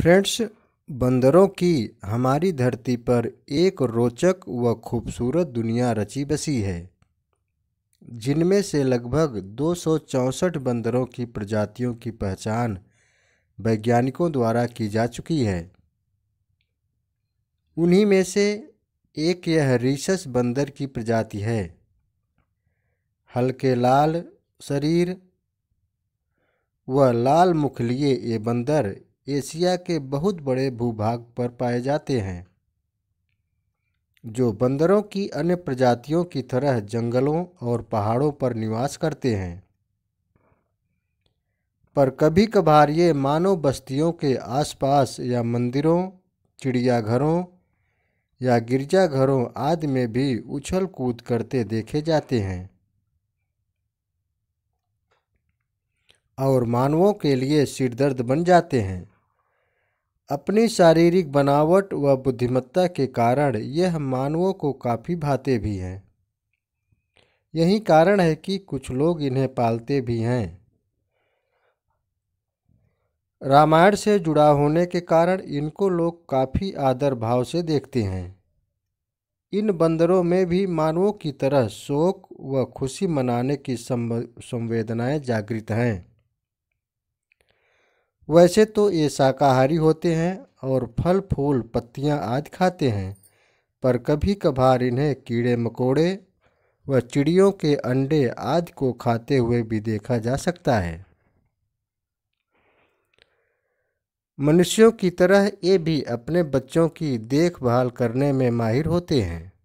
friends बंदरों की हमारी धरती पर एक रोचक व खूबसूरत दुनिया रची बसी है जिनमें से लगभग दो बंदरों की प्रजातियों की पहचान वैज्ञानिकों द्वारा की जा चुकी है उन्हीं में से एक यह रीसस बंदर की प्रजाति है हल्के लाल शरीर व लाल मुख लिए ये बंदर एशिया के बहुत बड़े भूभाग पर पाए जाते हैं जो बंदरों की अन्य प्रजातियों की तरह जंगलों और पहाड़ों पर निवास करते हैं पर कभी कभार ये मानव बस्तियों के आसपास या मंदिरों चिड़ियाघरों या गिरजाघरों आदि में भी उछल कूद करते देखे जाते हैं और मानवों के लिए सिरदर्द बन जाते हैं अपनी शारीरिक बनावट व बुद्धिमत्ता के कारण यह मानवों को काफ़ी भाते भी हैं यही कारण है कि कुछ लोग इन्हें पालते भी हैं रामायण से जुड़ा होने के कारण इनको लोग काफ़ी आदर भाव से देखते हैं इन बंदरों में भी मानवों की तरह शोक व खुशी मनाने की संवेदनाएं जागृत हैं वैसे तो ये शाकाहारी होते हैं और फल फूल पत्तियां आदि खाते हैं पर कभी कभार इन्हें कीड़े मकोड़े व चिड़ियों के अंडे आदि को खाते हुए भी देखा जा सकता है मनुष्यों की तरह ये भी अपने बच्चों की देखभाल करने में माहिर होते हैं